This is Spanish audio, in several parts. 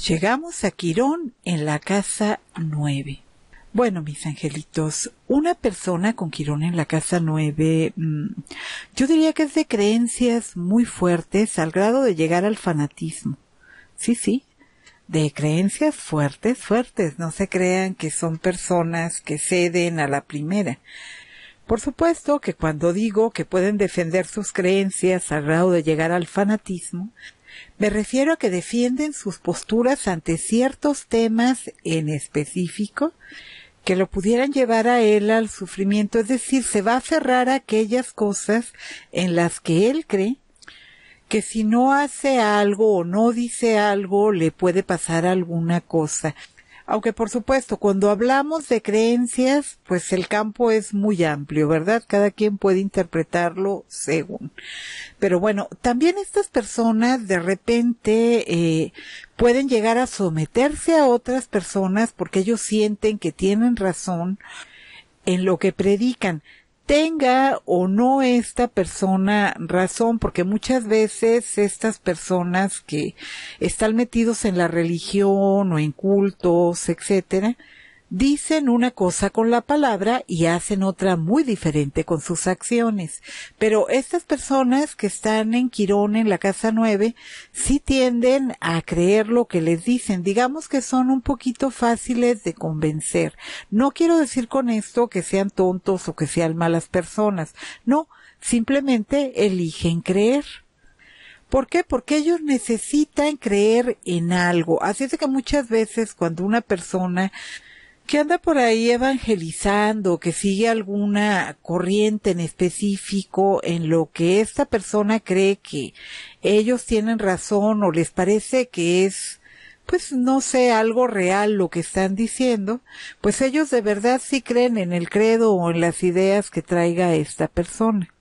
llegamos a Quirón en la casa 9. Bueno, mis angelitos, una persona con Quirón en la casa 9, mm, yo diría que es de creencias muy fuertes al grado de llegar al fanatismo. Sí, sí, de creencias fuertes, fuertes. No se crean que son personas que ceden a la primera. Por supuesto que cuando digo que pueden defender sus creencias al grado de llegar al fanatismo, me refiero a que defienden sus posturas ante ciertos temas en específico que lo pudieran llevar a él al sufrimiento, es decir, se va a cerrar aquellas cosas en las que él cree que si no hace algo o no dice algo le puede pasar alguna cosa. Aunque por supuesto, cuando hablamos de creencias, pues el campo es muy amplio, ¿verdad? Cada quien puede interpretarlo según. Pero bueno, también estas personas de repente eh, pueden llegar a someterse a otras personas porque ellos sienten que tienen razón en lo que predican tenga o no esta persona razón, porque muchas veces estas personas que están metidos en la religión o en cultos, etcétera, dicen una cosa con la palabra y hacen otra muy diferente con sus acciones. Pero estas personas que están en Quirón, en la Casa 9, sí tienden a creer lo que les dicen. Digamos que son un poquito fáciles de convencer. No quiero decir con esto que sean tontos o que sean malas personas. No, simplemente eligen creer. ¿Por qué? Porque ellos necesitan creer en algo. Así es que muchas veces cuando una persona que anda por ahí evangelizando, que sigue alguna corriente en específico en lo que esta persona cree que ellos tienen razón o les parece que es pues no sé, algo real lo que están diciendo, pues ellos de verdad sí creen en el credo o en las ideas que traiga esta persona.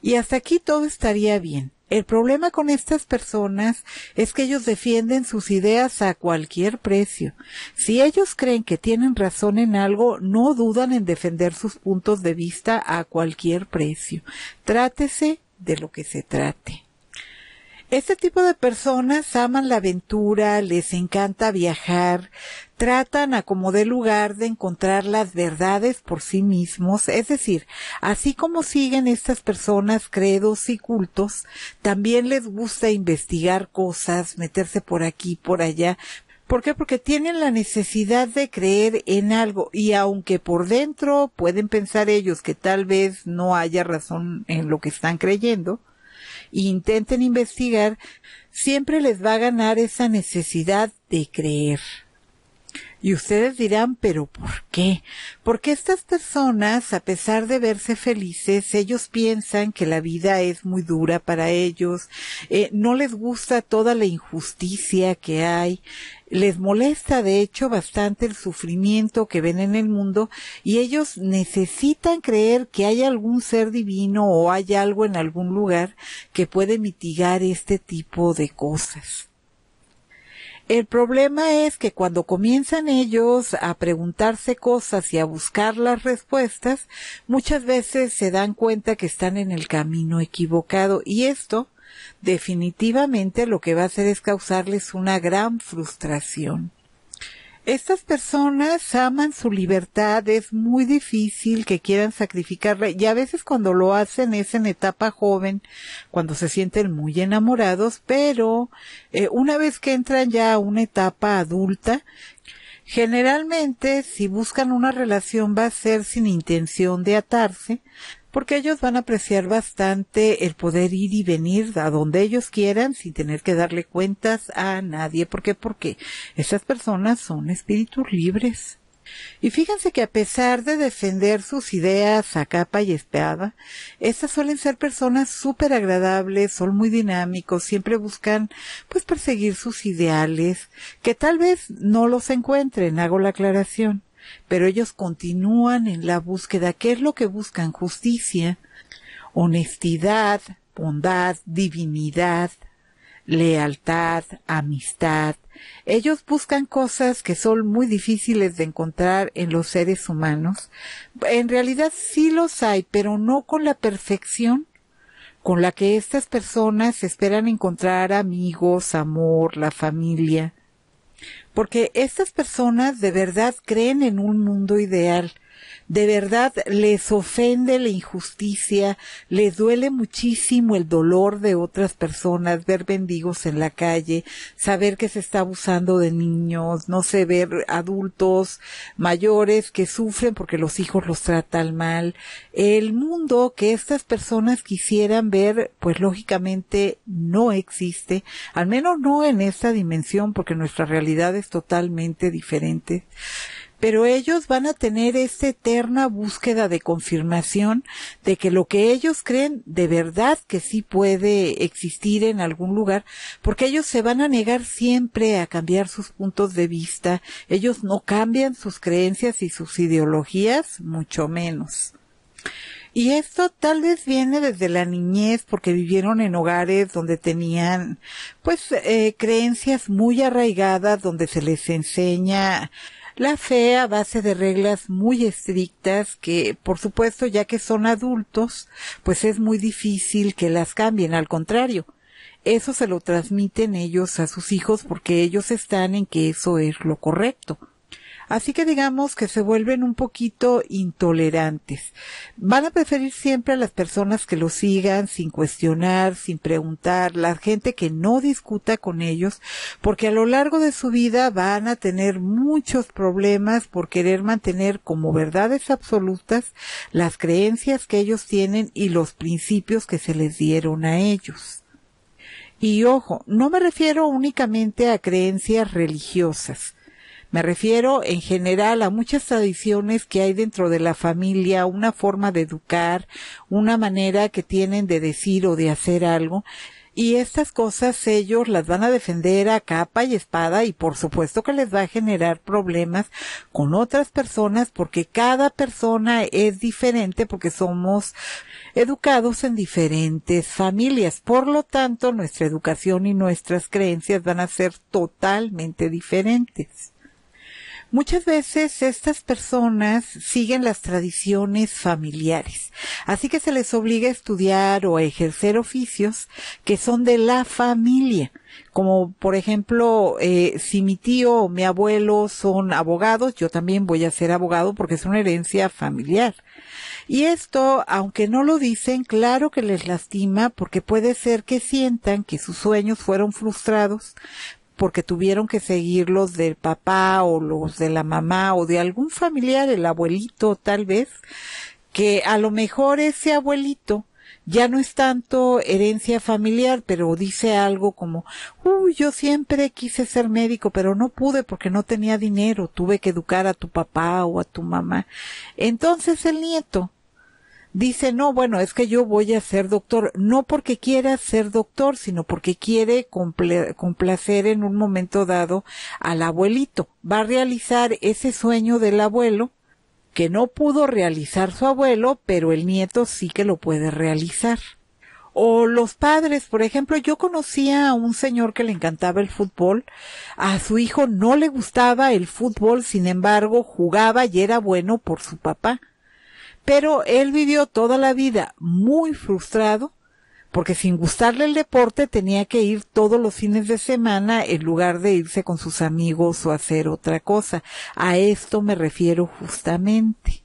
Y hasta aquí todo estaría bien. El problema con estas personas es que ellos defienden sus ideas a cualquier precio. Si ellos creen que tienen razón en algo, no dudan en defender sus puntos de vista a cualquier precio. Trátese de lo que se trate. Este tipo de personas aman la aventura, les encanta viajar, tratan a como de lugar de encontrar las verdades por sí mismos, es decir, así como siguen estas personas credos y cultos, también les gusta investigar cosas, meterse por aquí, por allá, ¿Por qué? Porque tienen la necesidad de creer en algo y aunque por dentro pueden pensar ellos que tal vez no haya razón en lo que están creyendo, e intenten investigar, siempre les va a ganar esa necesidad de creer. Y ustedes dirán, pero ¿por qué? Porque estas personas, a pesar de verse felices, ellos piensan que la vida es muy dura para ellos, eh, no les gusta toda la injusticia que hay, les molesta de hecho bastante el sufrimiento que ven en el mundo y ellos necesitan creer que hay algún ser divino o hay algo en algún lugar que puede mitigar este tipo de cosas. El problema es que cuando comienzan ellos a preguntarse cosas y a buscar las respuestas, muchas veces se dan cuenta que están en el camino equivocado y esto definitivamente lo que va a hacer es causarles una gran frustración. Estas personas aman su libertad, es muy difícil que quieran sacrificarla y a veces cuando lo hacen es en etapa joven, cuando se sienten muy enamorados, pero eh, una vez que entran ya a una etapa adulta, Generalmente, si buscan una relación va a ser sin intención de atarse, porque ellos van a apreciar bastante el poder ir y venir a donde ellos quieran sin tener que darle cuentas a nadie. ¿Por qué? Porque esas personas son espíritus libres. Y fíjense que a pesar de defender sus ideas a capa y espada, estas suelen ser personas súper agradables, son muy dinámicos, siempre buscan pues perseguir sus ideales, que tal vez no los encuentren, hago la aclaración pero ellos continúan en la búsqueda. ¿Qué es lo que buscan? Justicia, honestidad, bondad, divinidad, lealtad, amistad. Ellos buscan cosas que son muy difíciles de encontrar en los seres humanos. En realidad sí los hay, pero no con la perfección con la que estas personas esperan encontrar amigos, amor, la familia porque estas personas de verdad creen en un mundo ideal de verdad les ofende la injusticia, les duele muchísimo el dolor de otras personas, ver mendigos en la calle, saber que se está abusando de niños, no sé, ver adultos mayores que sufren porque los hijos los tratan mal. El mundo que estas personas quisieran ver, pues lógicamente no existe, al menos no en esta dimensión porque nuestra realidad es totalmente diferente pero ellos van a tener esta eterna búsqueda de confirmación de que lo que ellos creen de verdad que sí puede existir en algún lugar, porque ellos se van a negar siempre a cambiar sus puntos de vista, ellos no cambian sus creencias y sus ideologías, mucho menos. Y esto tal vez viene desde la niñez porque vivieron en hogares donde tenían pues eh, creencias muy arraigadas, donde se les enseña la fe a base de reglas muy estrictas que, por supuesto, ya que son adultos, pues es muy difícil que las cambien, al contrario. Eso se lo transmiten ellos a sus hijos porque ellos están en que eso es lo correcto. Así que digamos que se vuelven un poquito intolerantes. Van a preferir siempre a las personas que lo sigan sin cuestionar, sin preguntar, la gente que no discuta con ellos, porque a lo largo de su vida van a tener muchos problemas por querer mantener como verdades absolutas las creencias que ellos tienen y los principios que se les dieron a ellos. Y ojo, no me refiero únicamente a creencias religiosas. Me refiero en general a muchas tradiciones que hay dentro de la familia, una forma de educar, una manera que tienen de decir o de hacer algo. Y estas cosas ellos las van a defender a capa y espada y por supuesto que les va a generar problemas con otras personas porque cada persona es diferente porque somos educados en diferentes familias. Por lo tanto, nuestra educación y nuestras creencias van a ser totalmente diferentes. Muchas veces estas personas siguen las tradiciones familiares, así que se les obliga a estudiar o a ejercer oficios que son de la familia. Como por ejemplo, eh, si mi tío o mi abuelo son abogados, yo también voy a ser abogado porque es una herencia familiar. Y esto, aunque no lo dicen, claro que les lastima porque puede ser que sientan que sus sueños fueron frustrados porque tuvieron que seguir los del papá o los de la mamá o de algún familiar, el abuelito tal vez, que a lo mejor ese abuelito ya no es tanto herencia familiar, pero dice algo como, uy, yo siempre quise ser médico, pero no pude porque no tenía dinero, tuve que educar a tu papá o a tu mamá. Entonces el nieto dice, no, bueno, es que yo voy a ser doctor, no porque quiera ser doctor, sino porque quiere complacer en un momento dado al abuelito. Va a realizar ese sueño del abuelo que no pudo realizar su abuelo, pero el nieto sí que lo puede realizar. O los padres, por ejemplo, yo conocía a un señor que le encantaba el fútbol, a su hijo no le gustaba el fútbol, sin embargo, jugaba y era bueno por su papá. Pero él vivió toda la vida muy frustrado porque sin gustarle el deporte tenía que ir todos los fines de semana en lugar de irse con sus amigos o hacer otra cosa. A esto me refiero justamente.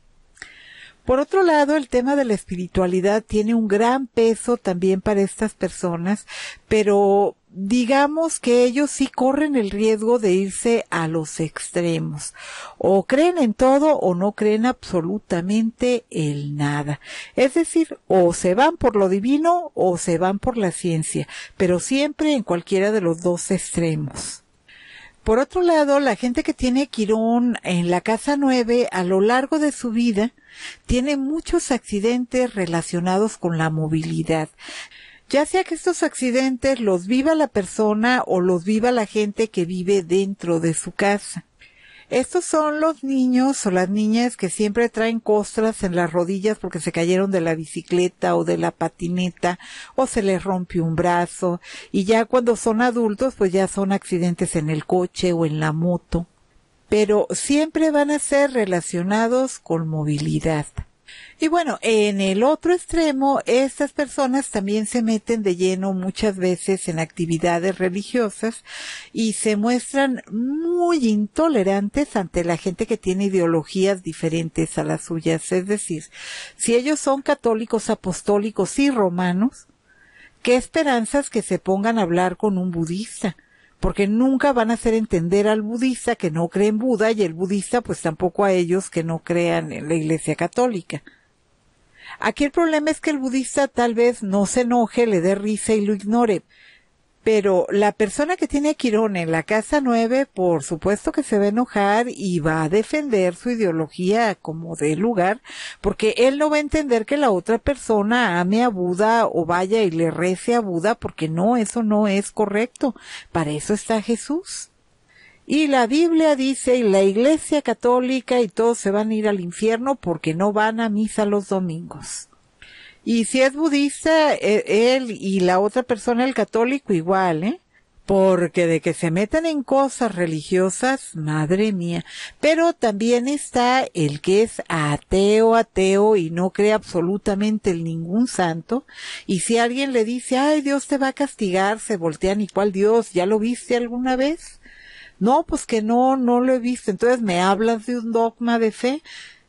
Por otro lado, el tema de la espiritualidad tiene un gran peso también para estas personas, pero digamos que ellos sí corren el riesgo de irse a los extremos. O creen en todo o no creen absolutamente en nada. Es decir, o se van por lo divino o se van por la ciencia, pero siempre en cualquiera de los dos extremos. Por otro lado, la gente que tiene Quirón en la casa 9 a lo largo de su vida tiene muchos accidentes relacionados con la movilidad ya sea que estos accidentes los viva la persona o los viva la gente que vive dentro de su casa. Estos son los niños o las niñas que siempre traen costras en las rodillas porque se cayeron de la bicicleta o de la patineta o se les rompe un brazo y ya cuando son adultos pues ya son accidentes en el coche o en la moto. Pero siempre van a ser relacionados con movilidad. Y bueno, en el otro extremo, estas personas también se meten de lleno muchas veces en actividades religiosas y se muestran muy intolerantes ante la gente que tiene ideologías diferentes a las suyas. Es decir, si ellos son católicos, apostólicos y romanos, ¿qué esperanzas que se pongan a hablar con un budista? porque nunca van a hacer entender al budista que no cree en Buda y el budista pues tampoco a ellos que no crean en la Iglesia Católica. Aquí el problema es que el budista tal vez no se enoje, le dé risa y lo ignore, pero la persona que tiene a Quirón en la casa nueve, por supuesto que se va a enojar y va a defender su ideología como de lugar, porque él no va a entender que la otra persona ame a Buda o vaya y le rece a Buda, porque no, eso no es correcto. Para eso está Jesús. Y la Biblia dice, y la Iglesia Católica y todos se van a ir al infierno porque no van a misa los domingos. Y si es budista, e, él y la otra persona, el católico, igual, ¿eh? Porque de que se metan en cosas religiosas, madre mía. Pero también está el que es ateo, ateo y no cree absolutamente en ningún santo. Y si alguien le dice, ay, Dios te va a castigar, se voltean y cuál Dios, ¿ya lo viste alguna vez? No, pues que no, no lo he visto. Entonces me hablas de un dogma de fe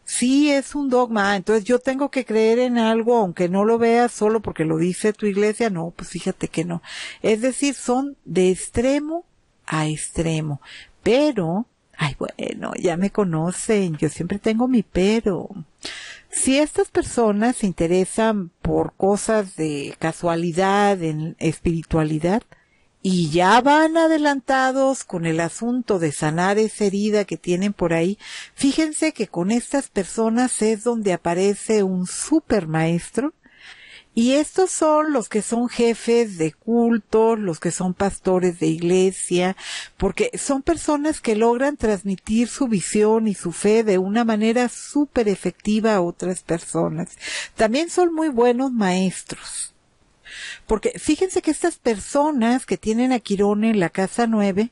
sí es un dogma, entonces yo tengo que creer en algo, aunque no lo veas solo porque lo dice tu iglesia, no, pues fíjate que no. Es decir, son de extremo a extremo, pero, ay bueno, ya me conocen, yo siempre tengo mi pero. Si estas personas se interesan por cosas de casualidad, en espiritualidad, y ya van adelantados con el asunto de sanar esa herida que tienen por ahí, fíjense que con estas personas es donde aparece un super maestro y estos son los que son jefes de culto, los que son pastores de iglesia, porque son personas que logran transmitir su visión y su fe de una manera súper efectiva a otras personas. También son muy buenos maestros. Porque fíjense que estas personas que tienen a Quirón en la casa Nueve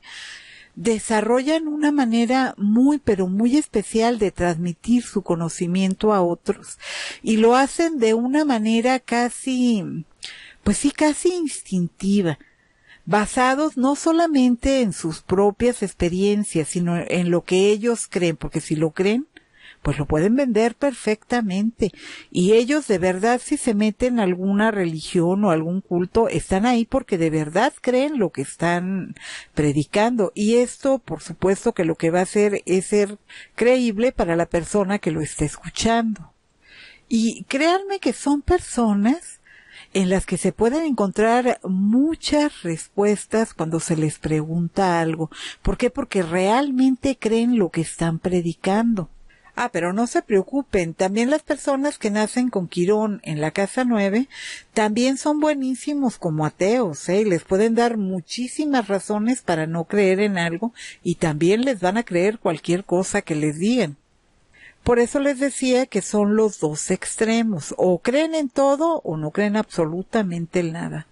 desarrollan una manera muy pero muy especial de transmitir su conocimiento a otros y lo hacen de una manera casi, pues sí, casi instintiva basados no solamente en sus propias experiencias, sino en lo que ellos creen, porque si lo creen, pues lo pueden vender perfectamente. Y ellos de verdad si se meten alguna religión o algún culto, están ahí porque de verdad creen lo que están predicando. Y esto, por supuesto, que lo que va a hacer es ser creíble para la persona que lo está escuchando. Y créanme que son personas en las que se pueden encontrar muchas respuestas cuando se les pregunta algo. ¿Por qué? Porque realmente creen lo que están predicando. Ah, pero no se preocupen, también las personas que nacen con Quirón en la casa Nueve también son buenísimos como ateos, ¿eh? les pueden dar muchísimas razones para no creer en algo y también les van a creer cualquier cosa que les digan. Por eso les decía que son los dos extremos, o creen en todo o no creen absolutamente en nada.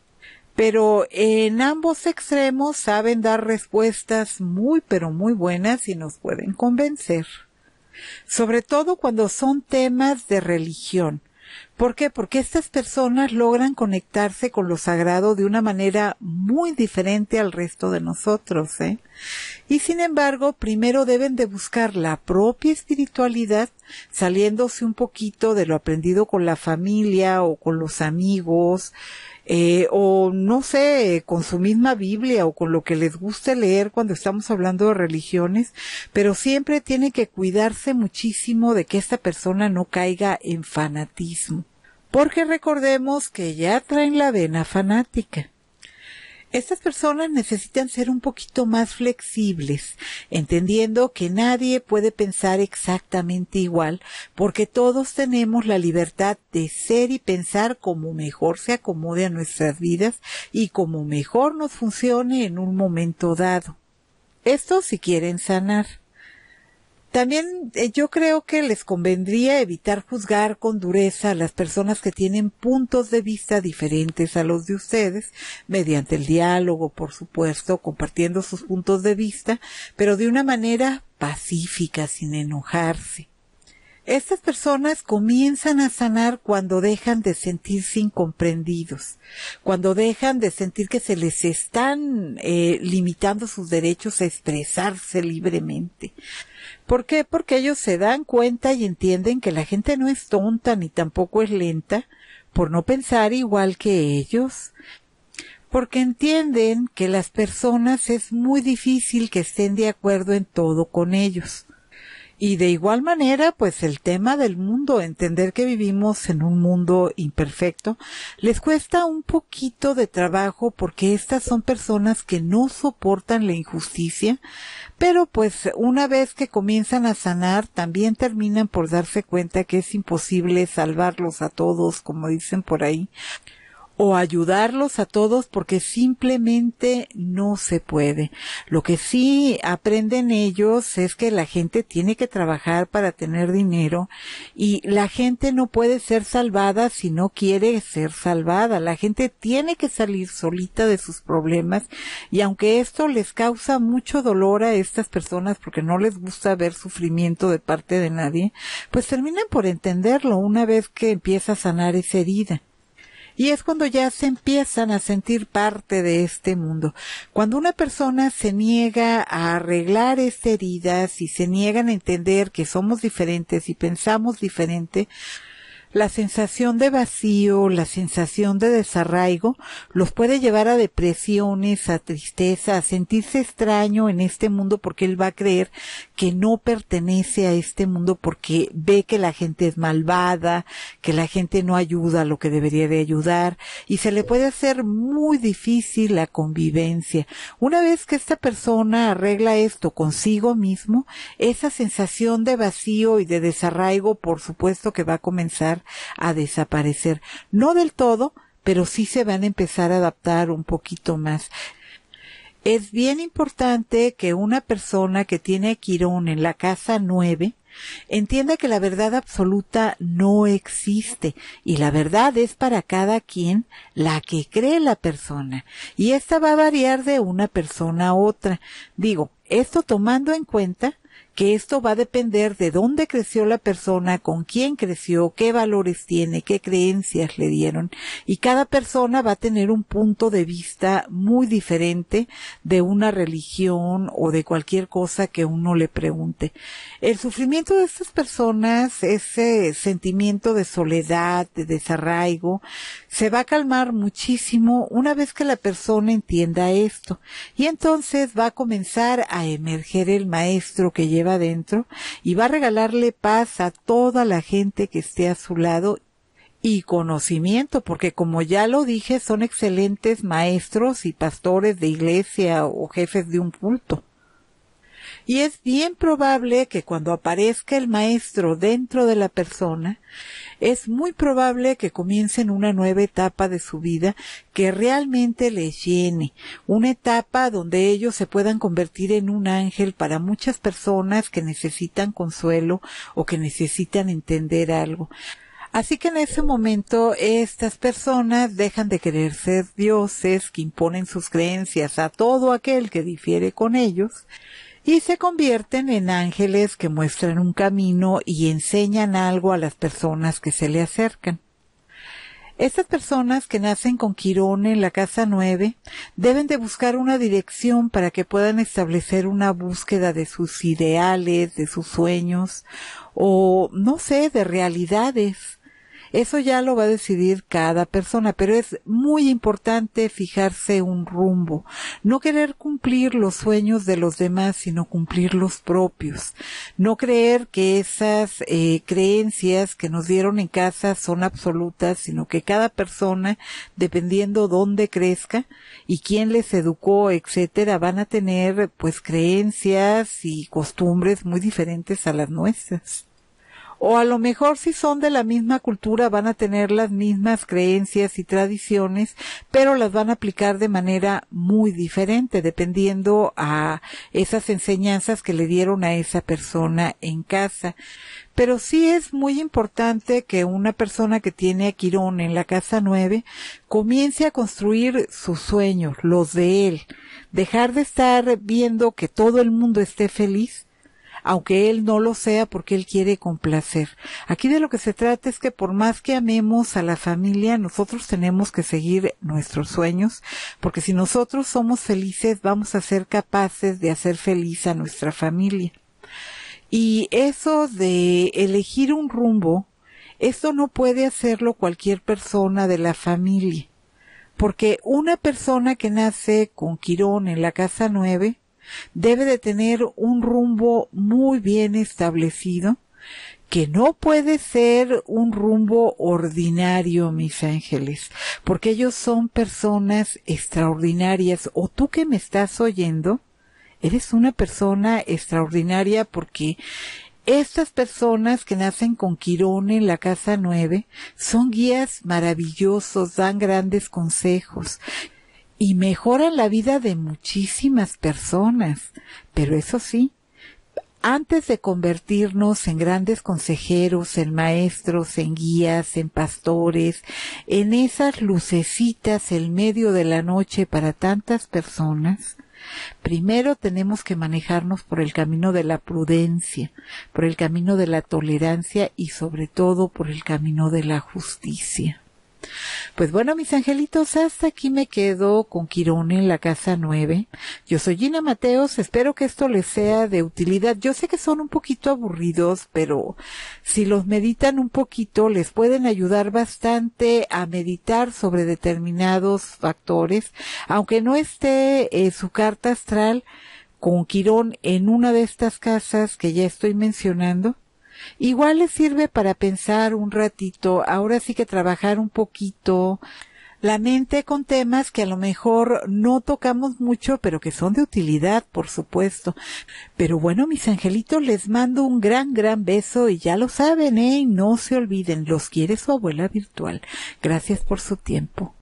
Pero en ambos extremos saben dar respuestas muy pero muy buenas y nos pueden convencer sobre todo cuando son temas de religión. ¿Por qué? Porque estas personas logran conectarse con lo sagrado de una manera muy diferente al resto de nosotros. ¿eh? y sin embargo primero deben de buscar la propia espiritualidad saliéndose un poquito de lo aprendido con la familia o con los amigos eh, o no sé, con su misma Biblia o con lo que les guste leer cuando estamos hablando de religiones, pero siempre tiene que cuidarse muchísimo de que esta persona no caiga en fanatismo. Porque recordemos que ya traen la vena fanática estas personas necesitan ser un poquito más flexibles, entendiendo que nadie puede pensar exactamente igual, porque todos tenemos la libertad de ser y pensar como mejor se acomode a nuestras vidas y como mejor nos funcione en un momento dado. Esto si quieren sanar. También eh, yo creo que les convendría evitar juzgar con dureza a las personas que tienen puntos de vista diferentes a los de ustedes, mediante el diálogo, por supuesto, compartiendo sus puntos de vista, pero de una manera pacífica, sin enojarse. Estas personas comienzan a sanar cuando dejan de sentirse incomprendidos, cuando dejan de sentir que se les están eh, limitando sus derechos a expresarse libremente. ¿Por qué? Porque ellos se dan cuenta y entienden que la gente no es tonta ni tampoco es lenta por no pensar igual que ellos, porque entienden que las personas es muy difícil que estén de acuerdo en todo con ellos. Y de igual manera, pues el tema del mundo, entender que vivimos en un mundo imperfecto, les cuesta un poquito de trabajo porque estas son personas que no soportan la injusticia, pero pues una vez que comienzan a sanar, también terminan por darse cuenta que es imposible salvarlos a todos, como dicen por ahí o ayudarlos a todos porque simplemente no se puede. Lo que sí aprenden ellos es que la gente tiene que trabajar para tener dinero y la gente no puede ser salvada si no quiere ser salvada. La gente tiene que salir solita de sus problemas y aunque esto les causa mucho dolor a estas personas porque no les gusta ver sufrimiento de parte de nadie, pues terminan por entenderlo una vez que empieza a sanar esa herida. Y es cuando ya se empiezan a sentir parte de este mundo. Cuando una persona se niega a arreglar estas heridas y se niegan a entender que somos diferentes y pensamos diferente, la sensación de vacío, la sensación de desarraigo los puede llevar a depresiones, a tristeza, a sentirse extraño en este mundo porque él va a creer que no pertenece a este mundo porque ve que la gente es malvada, que la gente no ayuda a lo que debería de ayudar y se le puede hacer muy difícil la convivencia. Una vez que esta persona arregla esto consigo mismo, esa sensación de vacío y de desarraigo por supuesto que va a comenzar a desaparecer. No del todo, pero sí se van a empezar a adaptar un poquito más. Es bien importante que una persona que tiene Quirón en la casa 9 entienda que la verdad absoluta no existe y la verdad es para cada quien la que cree la persona y esta va a variar de una persona a otra. Digo, esto tomando en cuenta que esto va a depender de dónde creció la persona, con quién creció, qué valores tiene, qué creencias le dieron. Y cada persona va a tener un punto de vista muy diferente de una religión o de cualquier cosa que uno le pregunte. El sufrimiento de estas personas, ese sentimiento de soledad, de desarraigo, se va a calmar muchísimo una vez que la persona entienda esto. Y entonces va a comenzar a emerger el maestro que lleva va adentro y va a regalarle paz a toda la gente que esté a su lado y conocimiento, porque como ya lo dije, son excelentes maestros y pastores de iglesia o jefes de un culto. Y es bien probable que cuando aparezca el maestro dentro de la persona, es muy probable que comiencen una nueva etapa de su vida que realmente les llene, una etapa donde ellos se puedan convertir en un ángel para muchas personas que necesitan consuelo o que necesitan entender algo. Así que en ese momento estas personas dejan de querer ser dioses que imponen sus creencias a todo aquel que difiere con ellos y se convierten en ángeles que muestran un camino y enseñan algo a las personas que se le acercan. Estas personas que nacen con Quirón en la casa Nueve deben de buscar una dirección para que puedan establecer una búsqueda de sus ideales, de sus sueños o, no sé, de realidades eso ya lo va a decidir cada persona, pero es muy importante fijarse un rumbo. No querer cumplir los sueños de los demás, sino cumplir los propios. No creer que esas eh, creencias que nos dieron en casa son absolutas, sino que cada persona, dependiendo dónde crezca y quién les educó, etcétera, van a tener pues creencias y costumbres muy diferentes a las nuestras o a lo mejor si son de la misma cultura van a tener las mismas creencias y tradiciones, pero las van a aplicar de manera muy diferente dependiendo a esas enseñanzas que le dieron a esa persona en casa. Pero sí es muy importante que una persona que tiene a Quirón en la casa nueve comience a construir sus sueños, los de él, dejar de estar viendo que todo el mundo esté feliz aunque Él no lo sea porque Él quiere complacer. Aquí de lo que se trata es que por más que amemos a la familia, nosotros tenemos que seguir nuestros sueños, porque si nosotros somos felices, vamos a ser capaces de hacer feliz a nuestra familia. Y eso de elegir un rumbo, esto no puede hacerlo cualquier persona de la familia. Porque una persona que nace con Quirón en la casa nueve debe de tener un rumbo muy bien establecido, que no puede ser un rumbo ordinario, mis ángeles, porque ellos son personas extraordinarias, o tú que me estás oyendo, eres una persona extraordinaria porque estas personas que nacen con Quirón en la casa Nueve son guías maravillosos, dan grandes consejos y mejora la vida de muchísimas personas. Pero eso sí, antes de convertirnos en grandes consejeros, en maestros, en guías, en pastores, en esas lucecitas en medio de la noche para tantas personas, primero tenemos que manejarnos por el camino de la prudencia, por el camino de la tolerancia y sobre todo por el camino de la justicia. Pues bueno, mis angelitos, hasta aquí me quedo con Quirón en la casa 9. Yo soy Gina Mateos, espero que esto les sea de utilidad. Yo sé que son un poquito aburridos, pero si los meditan un poquito, les pueden ayudar bastante a meditar sobre determinados factores, aunque no esté eh, su carta astral con Quirón en una de estas casas que ya estoy mencionando, Igual les sirve para pensar un ratito, ahora sí que trabajar un poquito la mente con temas que a lo mejor no tocamos mucho, pero que son de utilidad, por supuesto. Pero bueno, mis angelitos, les mando un gran, gran beso y ya lo saben, ¿eh? No se olviden, los quiere su abuela virtual. Gracias por su tiempo.